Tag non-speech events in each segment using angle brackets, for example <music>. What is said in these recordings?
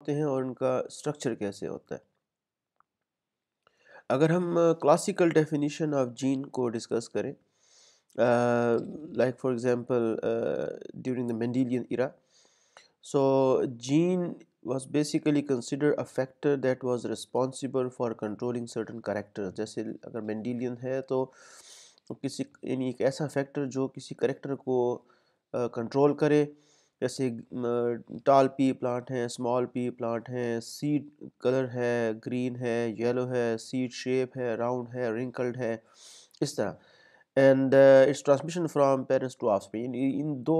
होते हैं और उनका स्ट्रक्चर कैसे होता है अगर हम क्लासिकल डेफिनेशन ऑफ जीन को डिस्कस करें like for example during the Mendelian era so gene was basically consider a factor that was responsible for controlling certain character जैसे अगर मेंडेलियन है तो किसी यानी एक ऐसा फैक्टर जो किसी करेक्टर को कंट्रोल uh, करे जैसे टाल पी प्लांट हैं स्मॉल पी प्लांट हैं सीड कलर है ग्रीन है येलो है सीड शेप है राउंड है रिंकल्ड है इस तरह and its transmission from parents to off इन दो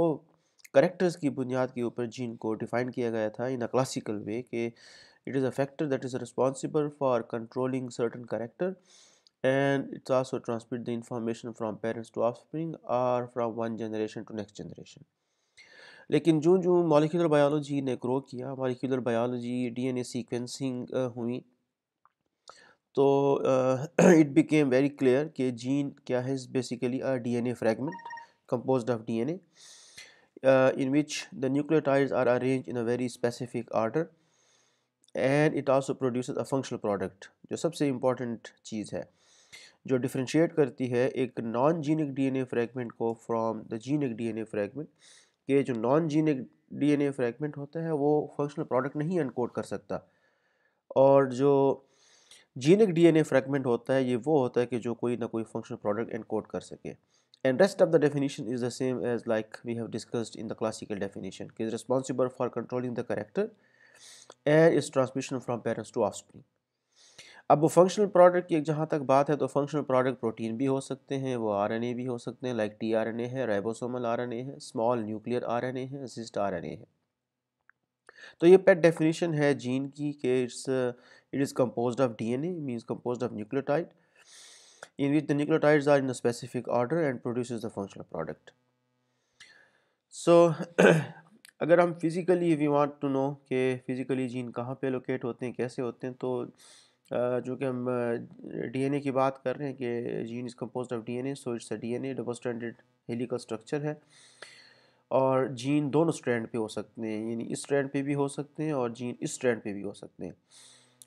करेक्टर्स की बुनियाद के ऊपर जीन को डिफाइन किया गया था इन अ क्लासिकल वे के it is a factor that is responsible for controlling certain character its also transmit the information from parents to offspring or from one generation to next generation लेकिन जो जो molecular biology ने grow किया molecular biology DNA sequencing हुई तो it became very clear कि gene क्या है basically a a fragment compose of D N A in which the nucleotides are arrange in a very specific order and it also produce a functional product जो सबसे important चीज़ है जो differentiate करती है एक non genic D N A fragment को from the genic D DNA fragment fragment कि जो non genic D DNA fragment होता है वो फंक्शनल प्रोडक्ट नहीं अनकोड कर सकता और जो जीनिक डी डीएनए फ्रैगमेंट होता है ये वो होता है कि जो कोई ना कोई फंक्शनल प्रोडक्ट एनकोड कर सके and rest of the definition is the same as like we have discussed in the classical definition कि is responsible for controlling the character and is transmission from parents to offspring अब वो functional product की जहाँ तक बात है तो functional product protein भी हो सकते हैं वो आरएनए भी हो सकते हैं लाइक टीआरएनए है राइबोसोमल आरएनए है स्मॉल न्यूक्लियर आरएनए है सिस्ट आरएनए है तो ये पेट डेफिनेशन है जीन की कि its it is compose of D N A means compose of nucleotide in which the nucleotides are in specific order and produce the functional product so अगर हम physically we want to know कि physically gene कहाँ पे locate होते हैं कैसे होते हैं तो जो कि हम डीएनए की बात कर रहे हैं कि gene is compose of DNA so its DNA double standard helical structure है और जीन दोनों स्ट्रैंड पे हो सकते हैं यानी इस स्ट्रैंड पे भी हो सकते हैं और जीन इस स्ट्रैंड पे भी हो सकते हैं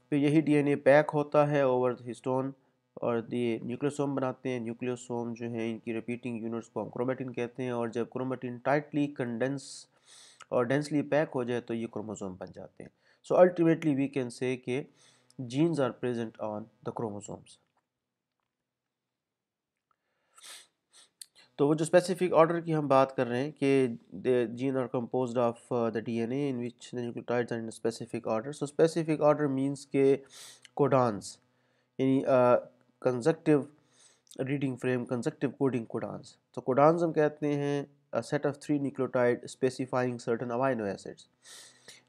फिर तो यही डीएनए पैक होता है ओवर हिस्टोन और ये न्यूक्लियोसोम बनाते हैं न्यूक्लियोसोम जो है इनकी रिपीटिंग यूनिट्स को हम क्रोमेटिन कहते हैं और जब क्रोमेटिन टाइटली कंडेंस और डेंसली पैक हो जाए तो ये क्रोमोसोम बन जाते हैं so ultimately we can say कि genes are present on the chromosomes तो वो जो स्पेसिफिक ऑर्डर की हम बात कर रहे हैं कि gene are compose of the DNA in which the nucleotides are in specific order so specific order means के कोडांस यानी conjunctive reading frame conjunctive coding codons तो कोडांस हम कहते हैं a set of three nucleotide specifying certain amino acids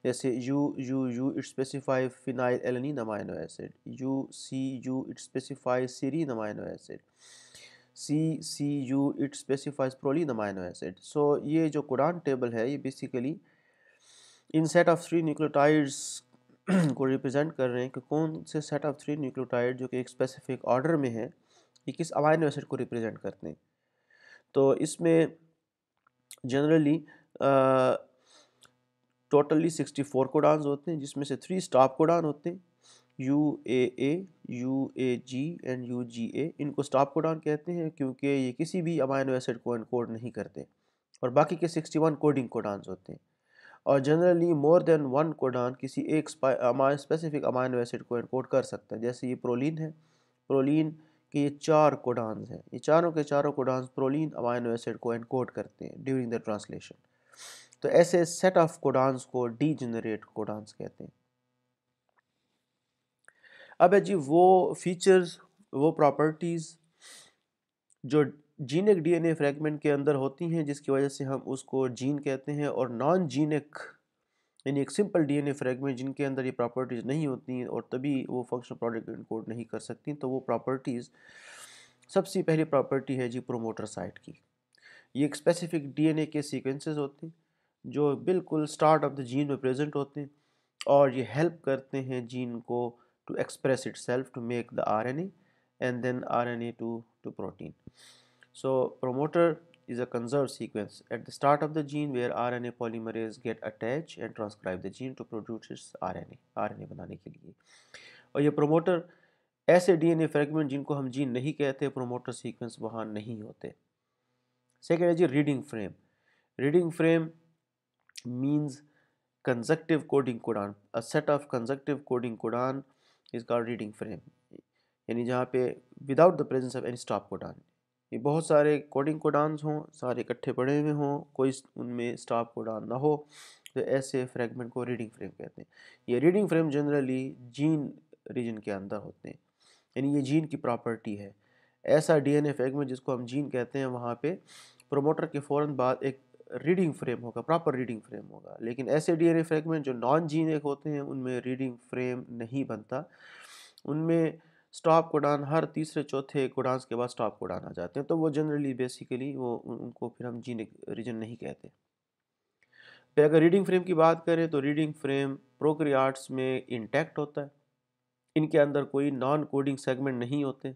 जैसे U U U it specify phenyl alanine amino acid U C U it specify serine amino acid C C U it specifies proline amino acid so ये जो Quran table है ये basically इन set of three nucleotides को represent कर रहे हैं कि कौन से सेट ऑफ थ्री न्यूक्लियोटाइड जो कि एक स्पेसिफिक ऑर्डर में है ये किस अमाइनो एसिड को रिप्रेजेंट करते हैं तो इसमें generally totally sixty four codons होते हैं जिसमें से थ्री स्टॉप कोडान होते हैं U A A U A G and U G A इनको स्टॉप कोडान कहते हैं क्योंकि ये किसी भी अमाइनो एसिड को इनकोड नहीं करते और बाकी के सिक्सटी वन कोडिंग कोडान्स होते हैं और generally more than one codon किसी एक स्पेसिफिक अमाइनो एसिड को इनकोड कर सकता है जैसे ये प्रोलिन है प्रोलिन कि ये चार कोडान्स हैं ये चारों के चारों कोडान्स प्रोलिन अमाइनो एसिड को एनकोड करते हैं ड्यूरिंग द ट्रांसलेशन तो ऐसे सेट ऑफ कोडान्स को डी जनरेट कोडान्स कहते हैं अब है जी वो फीचर्स वो प्रॉपर्टीज़ जो जीनिक डीएनए फ्रैगमेंट के अंदर होती हैं जिसकी वजह से हम उसको जीन कहते हैं और नॉन जीनिक यानी एक सिंपल डीएनए फ्रेगमेंट जिनके अंदर ये प्रॉपर्टीज़ नहीं होती हैं और तभी वो फंक्शनल प्रोडक्ट इनकोड नहीं कर सकती तो वो प्रॉपर्टीज़ सबसे पहली प्रॉपर्टी है जी प्रोमोटर साइट की ये एक स्पेसिफिक डीएनए के सीक्वेंसेस होते हैं जो बिल्कुल स्टार्ट ऑफ द जीन में प्रेजेंट होते हैं और ये हेल्प करते हैं जीन को to express itself to make the R N and then R N to to protein so promoter is a conserved sequence at the start of the gene where RNA polymerase get attached and transcribe the gene to produce its RNA, RNA बनाने के लिए और ये promoter ऐसे fragment fragment जिनको हम gene नहीं कहते प्रोमोटर सीक्वेंस वहाँ नहीं होते सेकेंड है जी reading frame reading frame means conjunctive coding codon a set of conjunctive coding codon is called reading frame यानी जहाँ पे without the presence of any stop codon ये बहुत सारे कोडिंग को डांस हों सारे इकट्ठे पड़े हुए हों कोई उनमें स्टाफ को डांस ना हो तो ऐसे फ्रेगमेंट को रीडिंग फ्रेम कहते हैं ये reading frame generally gene region के अंदर होते हैं यानी ये जीन की प्रॉपर्टी है ऐसा डीएनए फ्रेगमेंट जिसको हम जीन कहते हैं वहाँ पे प्रोमोटर के फ़ौर बाद एक रीडिंग फ्रेम होगा प्रॉपर रीडिंग फ्रेम होगा लेकिन ऐसे डीएनए फ्रेगमेंट जो नॉन जीन एक होते हैं उनमें रीडिंग फ्रेम नहीं बनता उनमें स्टॉप कोडान हर तीसरे चौथे कोडान्स के बाद स्टॉप कोडान आ जाते हैं तो वो जनरली बेसिकली वो उनको फिर हम जीने रीजन नहीं कहते फिर अगर रीडिंग फ्रेम की बात करें तो रीडिंग फ्रेम प्रोक्रियाट्स में इंटैक्ट होता है इनके अंदर कोई नॉन कोडिंग सेगमेंट नहीं होते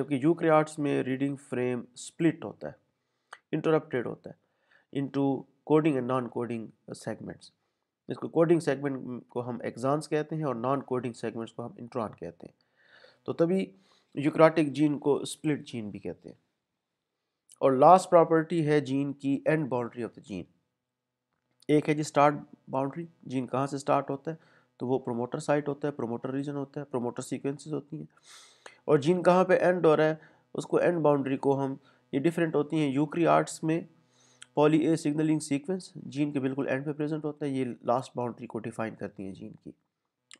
जबकि यूक्रियाट्स में रीडिंग फ्रेम स्प्लिट होता है इंटरप्टेड होता है into coding and non coding segments इसको कोडिंग सेगमेंट को हम एग्जाम्स कहते हैं और नॉन कोडिंग सेगमेंट्स को हम इंट्रॉन कहते हैं तो तभी यूक्राटिक जीन को स्प्लिट जीन भी कहते हैं और लास्ट प्रॉपर्टी है जीन की end boundary of the gene एक है जी स्टार्ट बाउंड्री जीन कहाँ से स्टार्ट होता है तो वो प्रोमोटर साइट होता है प्रोमोटर रीजन होता है प्रोमोटर सीक्वेंसेस होती हैं और जीन कहाँ पे एंड हो रहा है उसको एंड बाउंड्री को हम ये डिफरेंट होती हैं यूक्री आर्ट्स में poly A signalling sequence gene के बिल्कुल एंड पे प्रेजेंट होता है ये लास्ट बाउंड्री को डिफाइन करती है जीन की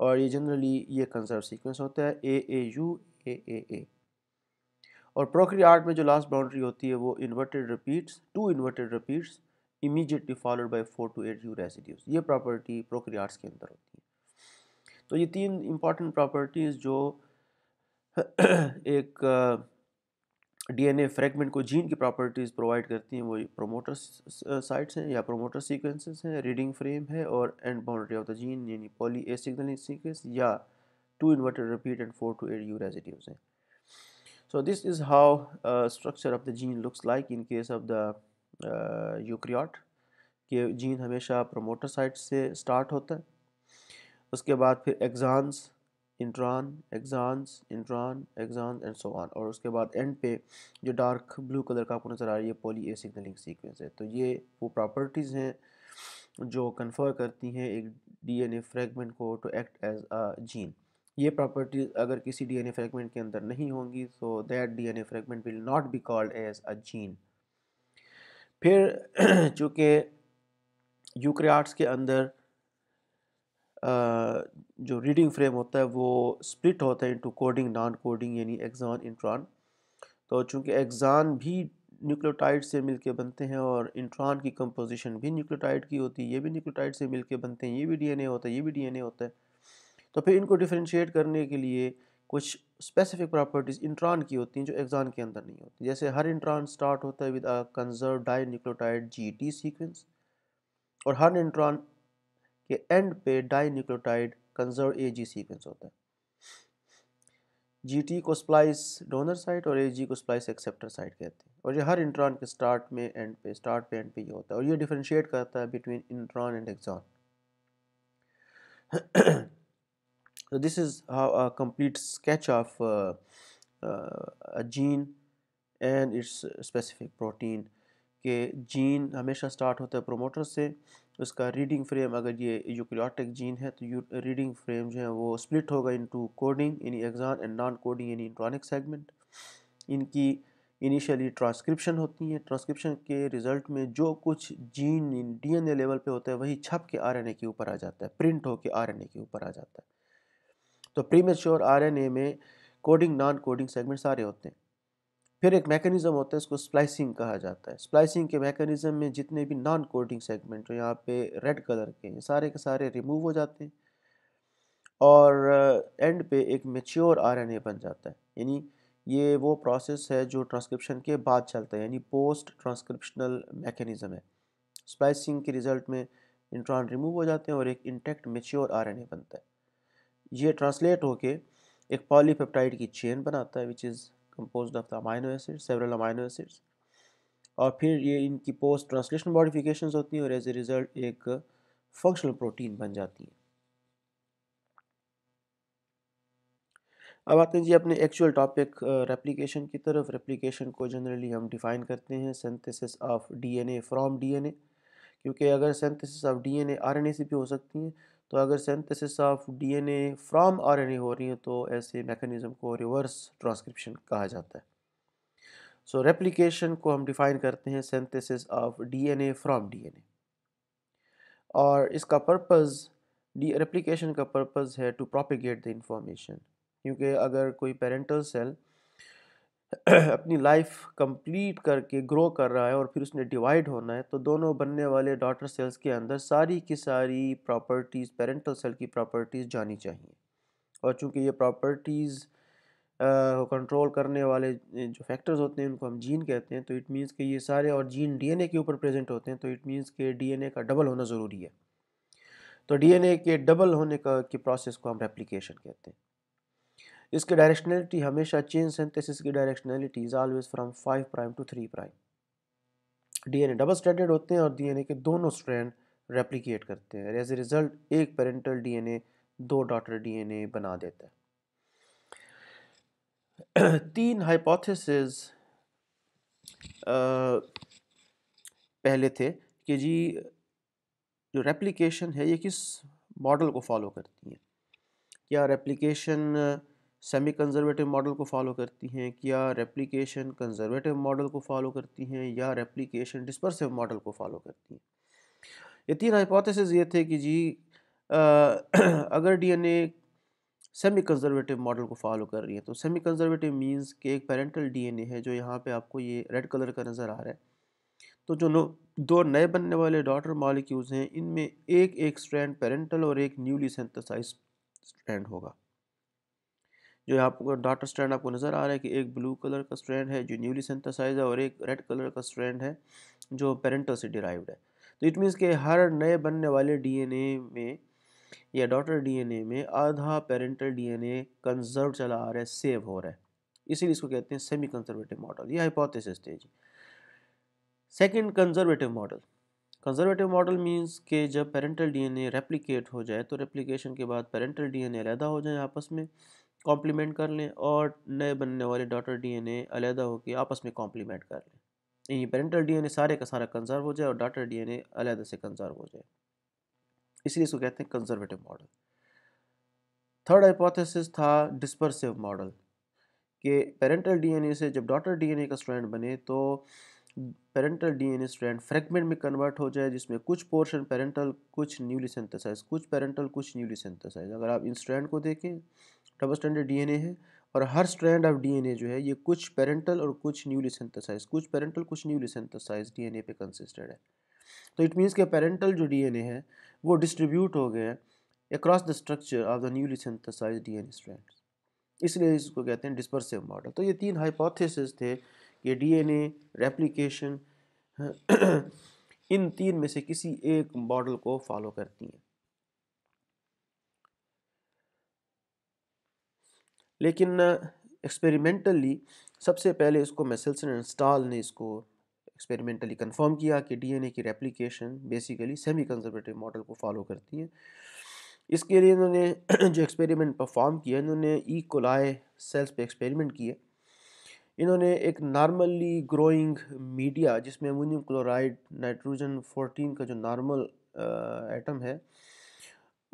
और ये जनरली ये कंजर्व सीक्वेंस होता है ए ए यू ए ए ए और आर्ट में जो लास्ट बाउंड्री होती है वो inverted repeats two inverted repeats immediately followed by four to eight U residues ये प्रॉपर्टी आर्ट्स के अंदर होती है तो ये तीन इंपॉर्टेंट प्रॉपर्टीज़ जो <coughs> एक डीएनए फ्रेगमेंट को जीन की प्रॉपर्टीज़ प्रोवाइड करती हैं वो प्रोमोटर साइट्स uh, हैं या प्रोमोटर सीक्वेंसेस हैं रीडिंग फ्रेम है और end boundary of the gene यानी पॉली ए सिग्नलिंग सीक्वेंस या two inverted repeat and four to eight U residues हैं so this is how structure of the gene looks like in case of the eukaryote के gene हमेशा promoter site से start होता है उसके बाद फिर exons introns exons introns exon and so on और उसके बाद एंड पे जो डार्क ब्लू कलर का आपको नज़र आ रही है पोली ए सिग्नलिंग सीक्वेंस है तो ये वो प्रॉपर्टीज़ हैं जो कन्फर करती हैं एक डीएनए फ्रेगमेंट को to act as a gene ये प्रॉपर्टीज अगर किसी डीएनए फ्रेगमेंट के अंदर नहीं होंगी तो that a fragment will not be called as a gene फिर <clears throat> चूँकि यूक्रियाट्स के अंदर जो रीडिंग फ्रेम होता है वो स्प्लिट होता है इनटू कोडिंग नॉन कोडिंग यानी एग्जान इंट्रॉन तो चूँकि एग्जान भी न्यूक्लियोटाइड से मिलके बनते हैं और इंट्रॉन की कंपोजिशन भी न्यूक्लियोटाइड की होती है ये भी न्यूक्लियोटाइड से मिलके बनते हैं ये भी डीएनए होता है ये भी डीएनए होता है तो फिर इनको डिफ्रेंशिएट करने के लिए कुछ स्पेसिफिक प्रॉपर्टीज़ इंट्रॉन की होती हैं जो एग्जान के अंदर नहीं होती जैसे हर इंट्रॉन स्टार्ट होता है with a conserve dinucleotide G D sequence और हर इंट्रॉन के एंड पे nucleotide conserve A G sequence होता है जी टी को स्प्लाइस डोनर साइट और ए जी को स्प्लाइस एक्सेप्टर साइट कहते हैं और ये हर इंट्रॉन के स्टार्ट में एंड पे स्टार्ट पे एंड पे ये होता है और ये डिफ्रेंशिएट करता है बिटवीन इंट्रॉन एंड एक्सॉन तो this is how a complete sketch of a gene and its specific protein के जीन हमेशा स्टार्ट होता है प्रोमोटर से उसका रीडिंग फ्रेम अगर ये यूक्रियाटिक जीन है तो यू रीडिंग फ्रेम जो है वो स्प्लिट होगा इनटू कोडिंग यानी एग्जान एंड नॉन कोडिंग यानी इंट्रॉनिक सेगमेंट इनकी इनिशियली ट्रांसक्रिप्शन होती है ट्रांसक्रिप्शन के रिज़ल्ट में जो कुछ जीन डीएनए लेवल पे होता है वही छप के आरएनए के ऊपर आ जाता है प्रिंट होकर ए के ऊपर आ जाता है तो प्रीमेच्योर ए में कोडिंग नॉन कोडिंग सेगमेंट सारे होते हैं फिर एक मैकेनिज्म होता है इसको स्प्लाइसिंग कहा जाता है स्प्लाइसिंग के मैकेनिज्म में जितने भी नॉन कोडिंग सेगमेंट हो यहाँ पे रेड कलर के हैं सारे के सारे रिमूव हो जाते हैं और एंड uh, पे एक मेच्योर आरएनए बन जाता है यानी ये वो प्रोसेस है जो ट्रांसक्रिप्शन के बाद चलता है यानी पोस्ट ट्रांसक्रिप्शनल मैकेनिज्म है स्प्लाइसिंग के रिजल्ट में इंट्रॉन रिमूव हो जाते हैं और एक इंटेक्ट मेच्योर ए बनता है ये ट्रांसलेट होके एक पॉलीपेप्टाइड की चेन बनाता है which is compose of the amino acid several amino acids और फिर ये इनकी पोस्ट ट्रांसलेशन मॉडिफिकेशन होती हैं और एज ए रिज़ल्ट एक फंक्शनल प्रोटीन बन जाती है अब आते हैं जी अपने एक्चुअल टॉपिक रेप्लिकेशन की तरफ रेप्लिकेशन को जनरली हम डिफाइन करते हैं synthesis of DNA from DNA क्योंकि अगर सिंथेसिस ऑफ डीएनए आरएनए से भी हो सकती है तो अगर synthesis of DNA from RNA हो रही है तो ऐसे मैकेनिज़्म को रिवर्स ट्रांसक्रिप्शन कहा जाता है सो so, रेप्लिकेशन को हम डिफाइन करते हैं synthesis of DNA from DNA और इसका पर्पस डी रेप्लिकेशन का पर्पस है टू प्रोपिगेट द इंफॉर्मेशन क्योंकि अगर कोई पेरेंटल सेल <clears throat> अपनी लाइफ कंप्लीट करके ग्रो कर रहा है और फिर उसने डिवाइड होना है तो दोनों बनने वाले डॉटर सेल्स के अंदर सारी की सारी प्रॉपर्टीज़ पेरेंटल सेल की प्रॉपर्टीज़ जानी चाहिए और चूंकि ये प्रॉपर्टीज़ कंट्रोल करने वाले जो फैक्टर्स होते हैं उनको हम जीन कहते हैं तो इट मीन्स कि ये सारे और जीन डी के ऊपर प्रेजेंट होते हैं तो इट मीन्स के डी का डबल होना ज़रूरी है तो डी के डबल होने का की प्रोसेस को हम रेप्लिकेशन कहते हैं इसकी डायरेक्शनलिटी हमेशा चेन सिंथेसिस की directionality is always from five prime to three prime DNA double stranded होते हैं और डीएनए के दोनों स्ट्रैंड रेप्लिकेट करते हैं एज ए रिजल्ट एक पेरेंटल डीएनए दो डॉटर डीएनए बना देता है <clears throat> तीन हाइपोथेसिस पहले थे कि जी जो रेप्लिकेशन है ये किस मॉडल को फॉलो करती है क्या रेप्लिकेशन सेमी कंजर्वेटिव मॉडल को फॉलो करती हैं क्या रेप्लिकेशन कंजर्वेटिव मॉडल को फॉलो करती हैं या रेप्लिकेशन डिस्पर्सिव मॉडल को फॉलो करती हैं ये तीन हाइपोथेसिस ये थे कि जी आ, <clears throat> अगर डीएनए सेमी कंजर्वेटिव मॉडल को फॉलो कर रही है तो सेमी कंजर्वेटिव मीन्स के एक पेरेंटल डीएनए है जो यहाँ पे आपको ये रेड कलर का नज़र आ रहा है तो जो दो नए बनने वाले डॉटर मॉलिक्यूल्स हैं इनमें एक एक स्ट्रैंड पेरेंटल और एक न्यूली सेंथसाइज स्ट्रैंड होगा जो पर डाटा स्ट्रैंड आपको नज़र आ रहा है कि एक ब्लू कलर का स्ट्रैंड है जो न्यूली सेंथसाइज है और एक रेड कलर का स्ट्रैंड है जो पेरेंटल से डिराइव्ड है तो इट मीन्स के हर नए बनने वाले डीएनए में या डॉटर डीएनए में आधा पेरेंटल डीएनए कंजर्व चला आ रहा है सेव हो रहा है इसीलिए इसको कहते हैं सेमी कंजर्वेटिव मॉडल ये hypothesis stage second conservative model conservative model means के जब पेरेंटल डीएनए रेप्लिकेट हो जाए तो रेप्लिकेशन के बाद पेरेंटल डीएनए अलहदा हो जाए आपस में कॉम्प्लीमेंट कर लें और नए बनने वाले डॉटर डीएनए अलहदा होकर आपस में कॉम्प्लीमेंट कर लें यही पेरेंटल डीएनए सारे का सारा कंजर्व हो जाए और डॉटर डीएनए अलहदा से कंजर्व हो जाए इसलिए इसको कहते हैं कंजर्वेटिव मॉडल थर्ड हाइपोथेसिस था डिस्पर्सिव मॉडल कि पेरेंटल डीएनए से जब डॉटर डीएनए का स्ट्रैंड बने तो पेरेंटल डीएनए स्ट्रैंड फ्रेगमेंट में कन्वर्ट हो जाए जिसमें कुछ पोर्शन पेरेंटल कुछ न्यूली सिंथेसाइज कुछ पेरेंटल कुछ न्यूली सिंथेसाइज अगर आप इन स्ट्रैंड को देखें डबल स्टैंडर्ड डीएनए है और हर स्ट्रैंड ऑफ डीएनए जो है ये कुछ पेरेंटल और कुछ न्यूली सिंथेसाइज कुछ पेरेंटल कुछ न्यूली सिंथेसाइज डीएनए पे कंसिस्टेड है तो इट मींस के पेरेंटल जो डीएनए है वो डिस्ट्रीब्यूट हो गए हैं across the structure of the newly synthesize DNA strand इसलिए इसको कहते हैं डिस्पर्सिव मॉडल तो ये तीन हाइपोथेसिस थे कि डीएनए रेप्लिकेशन <clears throat> इन तीन में से किसी एक मॉडल को फॉलो करती हैं लेकिन एक्सपेरिमेंटली सबसे पहले इसको मैसेल्सन एंड स्टाल ने इसको एक्सपेरिमेंटली कंफर्म किया कि डीएनए की replication basically semi conservative model को फॉलो करती है इसके लिए इन्होंने <clears throat> जो एक्सपेरिमेंट परफॉर्म किया इन्होंने ई कोलाए सेल्स पे एक्सपेरिमेंट किए इन्होंने एक नॉर्मली ग्रोइंग मीडिया जिसमें अमोनियम क्लोराइड नाइट्रोजन 14 का जो नॉर्मल एटम है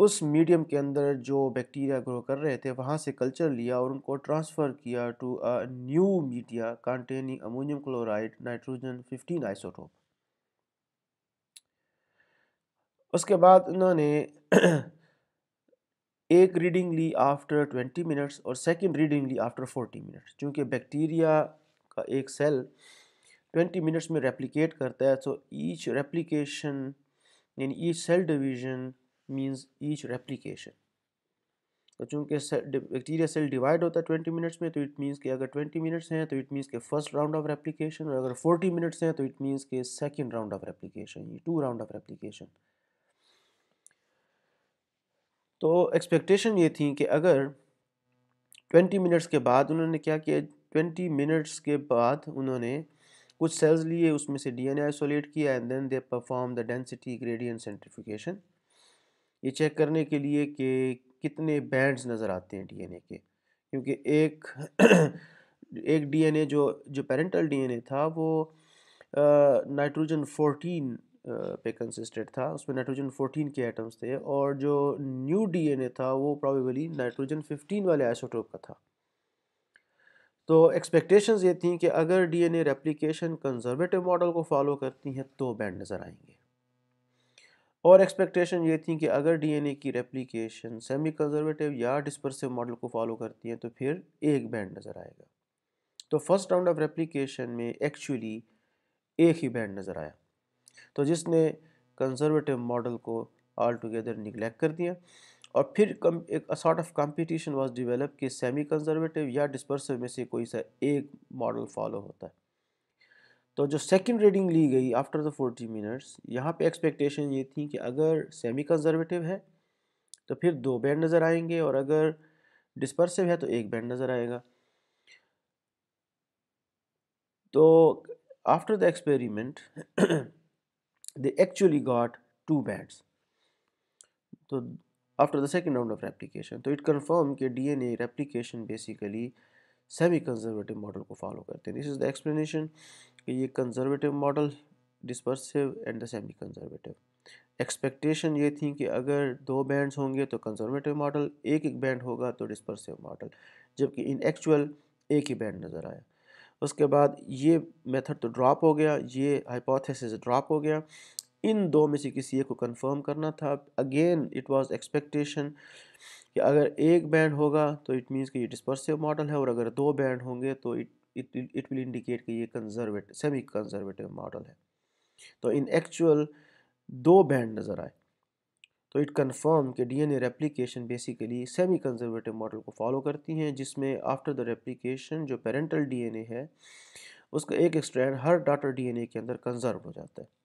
उस मीडियम के अंदर जो बैक्टीरिया ग्रो कर रहे थे वहाँ से कल्चर लिया और उनको ट्रांसफ़र किया to a new media containing ammonium chloride nitrogen 15 isotope उसके बाद उन्होंने <clears throat> एक रीडिंग ली आफ्टर 20 मिनट्स और सेकंड रीडिंग ली आफ्टर 40 मिनट्स क्योंकि बैक्टीरिया का एक सेल 20 मिनट्स में रेप्लिकेट करता है सो ईच रेप्लीकेशन यानी each cell division means each replication तो चूंकि बैक्टीरिया सेल डिवाइड होता है ट्वेंटी मिनट्स में तो इट मीन्स कि अगर ट्वेंटी मिनट्स हैं तो इट मीन्स के फर्स्ट राउंड ऑफ रेप्लीकेशन और अगर फोर्टी मिनट्स हैं तो इट मीन्स के second round of replication two round of replication तो एक्सपेक्टेशन ये थी कि अगर ट्वेंटी मिनट्स के बाद उन्होंने क्या किया ट्वेंटी मिनट्स के बाद उन्होंने कुछ सेल्स लिए उसमें से ए आइसोलेट किया and then they perform the density gradient centrifugation ये चेक करने के लिए कि कितने बैंड्स नज़र आते हैं डीएनए के क्योंकि एक <clears throat> एक डीएनए जो जो पेरेंटल डीएनए था वो नाइट्रोजन फोर्टीन पे कंसिस्टेड था उसमें नाइट्रोजन फोर्टीन के एटम्स थे और जो न्यू डीएनए था वो प्रॉबेबली नाइट्रोजन फिफ्टीन वाले आइसोटोप का था तो एक्सपेक्टेशंस ये थी कि अगर डीएनए एन कंजर्वेटिव मॉडल को फॉलो करती हैं तो बैंड नज़र आएंगे और एक्सपेक्टेशन ये थी कि अगर डीएनए की रेप्लिकेशन सेमी कंजर्वेटिव या डिस्पर्सिव मॉडल को फॉलो करती है तो फिर एक बैंड नज़र आएगा तो फर्स्ट राउंड ऑफ रेप्लिकेशन में एक्चुअली एक ही बैंड नज़र आया तो जिसने कंजर्वेटिव मॉडल को ऑल टुगेदर निगलेक्ट कर दिया और फिर कम एक sort of competition was develop कि सेमी कंजर्वेटिव या डिस्पर्सिव में से कोई सा एक मॉडल फॉलो होता है तो जो सेकंड रीडिंग ली गई आफ्टर द फोर्टी मिनट्स यहाँ पे एक्सपेक्टेशन ये थी कि अगर सेमी कंजर्वेटिव है तो फिर दो बैंड नज़र आएंगे और अगर डिस्पर्सिव है तो एक बैंड नज़र आएगा तो after the experiment they actually got two bands तो after the second round of replication तो इट कन्फर्म कि DNA replication basically semi conservative model को फॉलो करते हैं दिस इज द एक्सप्लेनेशन कि ये conservative model dispersive and the semi conservative expectation ये थी कि अगर दो बैंड्स होंगे तो कंजर्वेटिव मॉडल एक एक बैंड होगा तो डिस्पर्सिव मॉडल जबकि इन एक्चुअल एक ही बैंड नज़र आया उसके बाद ये मेथड तो ड्रॉप हो गया ये हाइपोथेसिस ड्रॉप हो गया इन दो में से किसी एक को कंफर्म करना था अगेन इट वाज एक्सपेक्टेशन कि अगर एक बैंड होगा तो इट मींस कि ये डिस्पर्सिव मॉडल है और अगर दो बैंड होंगे तो इट इट विल इंडिकेट कि ये कंजर्वेटिव सेमी कंजर्वेटिव मॉडल है तो इन एक्चुअल दो बैंड नज़र आए तो इट कन्फर्म कि DNA replication basically semi conservative model को फॉलो करती हैं जिसमें आफ्टर द रेप्लिकेशन जो पेरेंटल डीएनए है उसका एक एक्सट्रैंड हर एन डीएनए के अंदर कंजर्व हो जाता है